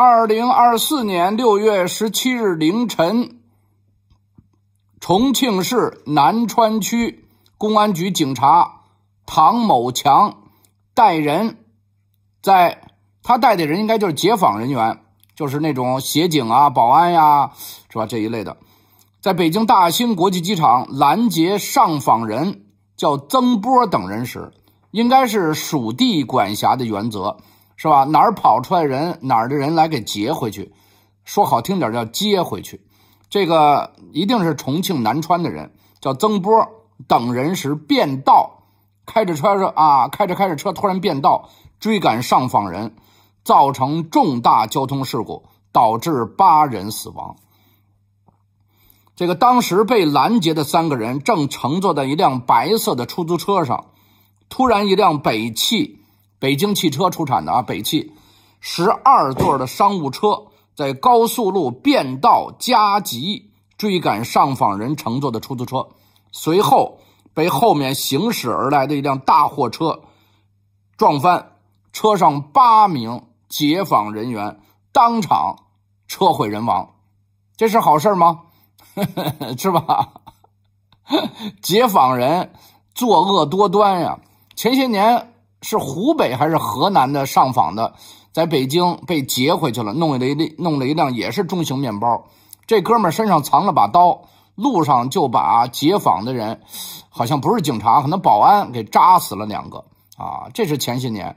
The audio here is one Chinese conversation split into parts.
二零二四年六月十七日凌晨，重庆市南川区公安局警察唐某强带人，在他带的人应该就是解访人员，就是那种协警啊、保安呀，是吧？这一类的，在北京大兴国际机场拦截上访人叫曾波等人时，应该是属地管辖的原则。是吧？哪儿跑出来人？哪儿的人来给劫回去？说好听点叫接回去。这个一定是重庆南川的人，叫曾波等人时变道，开着车说啊，开着开着车突然变道，追赶上访人，造成重大交通事故，导致八人死亡。这个当时被拦截的三个人正乘坐在一辆白色的出租车上，突然一辆北汽。北京汽车出产的啊，北汽，十二座的商务车在高速路变道加急追赶上访人乘坐的出租车，随后被后面行驶而来的一辆大货车撞翻，车上八名解访人员当场车毁人亡，这是好事吗？是吧？解访人作恶多端呀，前些年。是湖北还是河南的上访的，在北京被劫回去了，弄了一辆，弄了一辆也是中型面包。这哥们身上藏了把刀，路上就把劫访的人，好像不是警察，可能保安给扎死了两个。啊，这是前些年。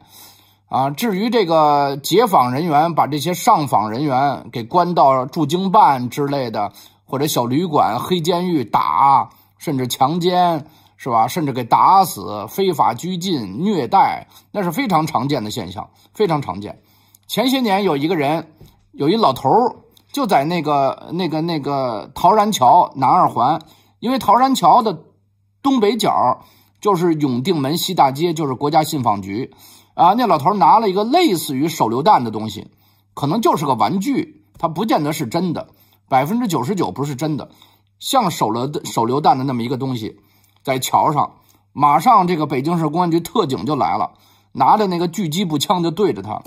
啊，至于这个劫访人员把这些上访人员给关到驻京办之类的，或者小旅馆、黑监狱打，甚至强奸。是吧？甚至给打死、非法拘禁、虐待，那是非常常见的现象，非常常见。前些年有一个人，有一老头儿，就在那个、那个、那个陶然桥南二环，因为陶然桥的东北角就是永定门西大街，就是国家信访局。啊，那老头儿拿了一个类似于手榴弹的东西，可能就是个玩具，它不见得是真的，百分之九十九不是真的，像手弹手榴弹的那么一个东西。在桥上，马上这个北京市公安局特警就来了，拿着那个狙击步枪就对着他。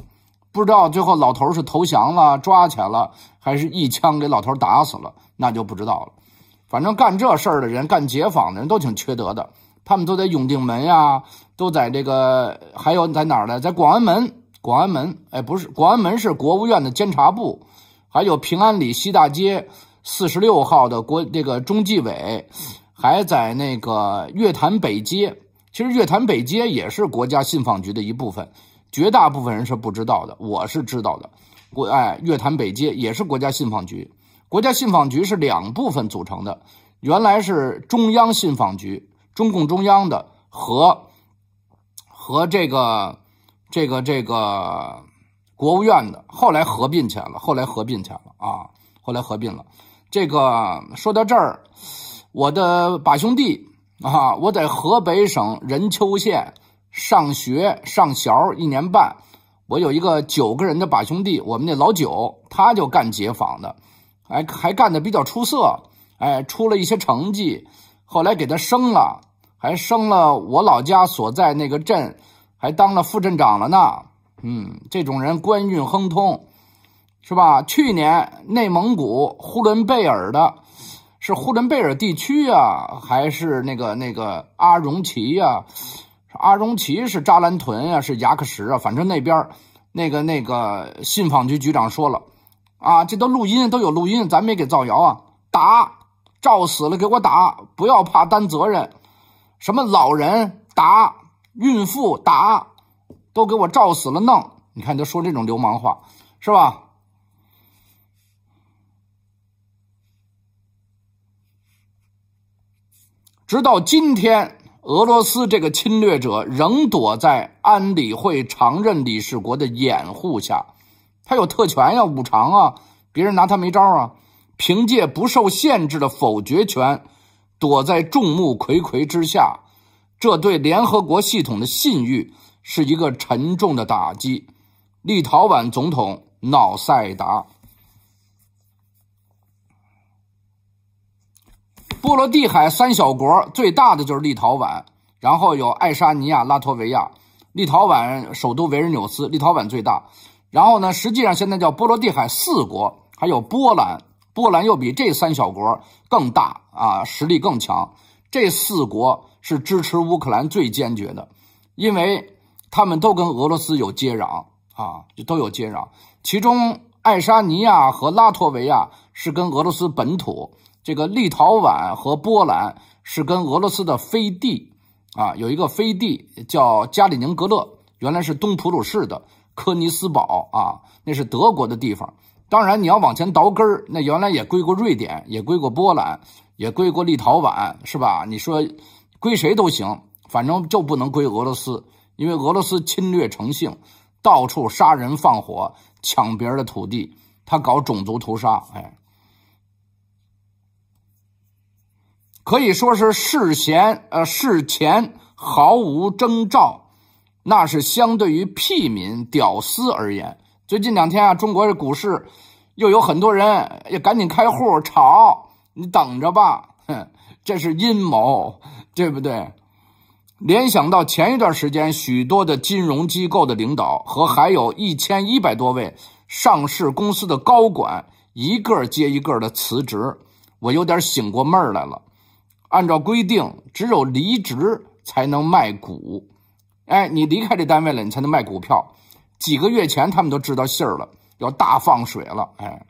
不知道最后老头是投降了、抓起来了，还是一枪给老头打死了，那就不知道了。反正干这事儿的人，干解访的人都挺缺德的。他们都在永定门呀，都在这个，还有在哪儿呢？在广安门，广安门，哎，不是广安门是国务院的监察部，还有平安里西大街四十六号的国这个中纪委。还在那个月坛北街，其实月坛北街也是国家信访局的一部分，绝大部分人是不知道的，我是知道的。国哎，月坛北街也是国家信访局。国家信访局是两部分组成的，原来是中央信访局，中共中央的和和这个这个这个国务院的，后来合并起来了，后来合并起来了啊，后来合并了。这个说到这儿。我的把兄弟啊，我在河北省任丘县上学上小一年半，我有一个九个人的把兄弟，我们那老九他就干解放的，还还干的比较出色，哎，出了一些成绩，后来给他升了，还升了我老家所在那个镇，还当了副镇长了呢。嗯，这种人官运亨通，是吧？去年内蒙古呼伦贝尔的。是呼伦贝尔地区啊，还是那个那个阿荣旗呀？阿荣旗，是扎兰屯呀，是牙克石啊？反正那边那个那个信访局局长说了，啊，这都录音，都有录音，咱没给造谣啊！打，照死了，给我打，不要怕担责任。什么老人打，孕妇打，都给我照死了弄。你看都说这种流氓话，是吧？直到今天，俄罗斯这个侵略者仍躲在安理会常任理事国的掩护下，他有特权呀，五常啊，别人拿他没招啊。凭借不受限制的否决权，躲在众目睽睽之下，这对联合国系统的信誉是一个沉重的打击。立陶宛总统瑙塞达。波罗的海三小国最大的就是立陶宛，然后有爱沙尼亚、拉脱维亚。立陶宛首都维尔纽斯，立陶宛最大。然后呢，实际上现在叫波罗的海四国，还有波兰。波兰又比这三小国更大啊，实力更强。这四国是支持乌克兰最坚决的，因为他们都跟俄罗斯有接壤啊，都有接壤。其中爱沙尼亚和拉脱维亚是跟俄罗斯本土。这个立陶宛和波兰是跟俄罗斯的飞地，啊，有一个飞地叫加里宁格勒，原来是东普鲁士的科尼斯堡啊，那是德国的地方。当然，你要往前倒根儿，那原来也归过瑞典，也归过波兰，也归过立陶宛，是吧？你说归谁都行，反正就不能归俄罗斯，因为俄罗斯侵略成性，到处杀人放火，抢别人的土地，他搞种族屠杀，哎。可以说是事前呃事前毫无征兆，那是相对于屁民屌丝而言。最近两天啊，中国的股市又有很多人也赶紧开户炒，你等着吧，哼，这是阴谋，对不对？联想到前一段时间，许多的金融机构的领导和还有一千一百多位上市公司的高管一个接一个的辞职，我有点醒过闷儿来了。按照规定，只有离职才能卖股。哎，你离开这单位了，你才能卖股票。几个月前，他们都知道信儿了，要大放水了。哎。